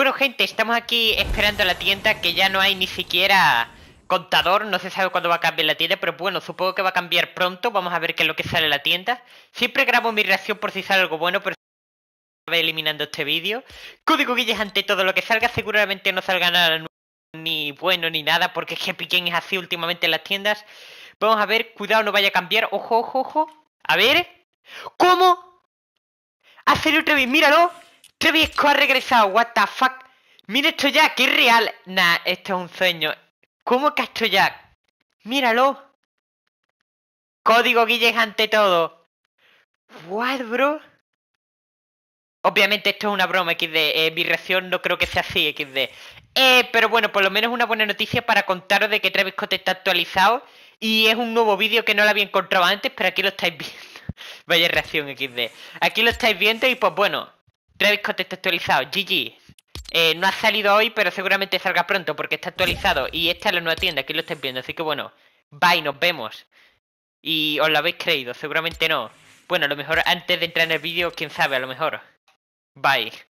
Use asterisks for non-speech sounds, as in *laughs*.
Bueno, gente, estamos aquí esperando la tienda que ya no hay ni siquiera contador. No se sabe cuándo va a cambiar la tienda, pero bueno, supongo que va a cambiar pronto. Vamos a ver qué es lo que sale en la tienda. Siempre grabo mi reacción por si sale algo bueno, pero eliminando este vídeo. Código Guilles ante todo lo que salga, seguramente no salga nada ni bueno ni nada, porque es que Piquen es así últimamente en las tiendas. Vamos a ver, cuidado, no vaya a cambiar. Ojo, ojo, ojo. A ver. ¿Cómo? Hacer otra vez, míralo. Trevisco ha regresado, what the fuck. Mira esto ya! es real. Nah, esto es un sueño. ¿Cómo que esto ya? Míralo. Código Guilles ante todo. What, bro? Obviamente esto es una broma, XD. Eh, mi reacción no creo que sea así, XD. Eh, pero bueno, por lo menos una buena noticia para contaros de que Travis Scott está actualizado y es un nuevo vídeo que no lo había encontrado antes, pero aquí lo estáis *laughs* viendo. Vaya reacción, XD. Aquí lo estáis viendo y pues bueno, Travis está actualizado. GG. Eh, no ha salido hoy, pero seguramente salga pronto porque está actualizado. Y esta es la nueva tienda, aquí lo estáis viendo. Así que bueno, bye, nos vemos. Y os lo habéis creído, seguramente no. Bueno, a lo mejor antes de entrar en el vídeo, quién sabe, a lo mejor. Bye.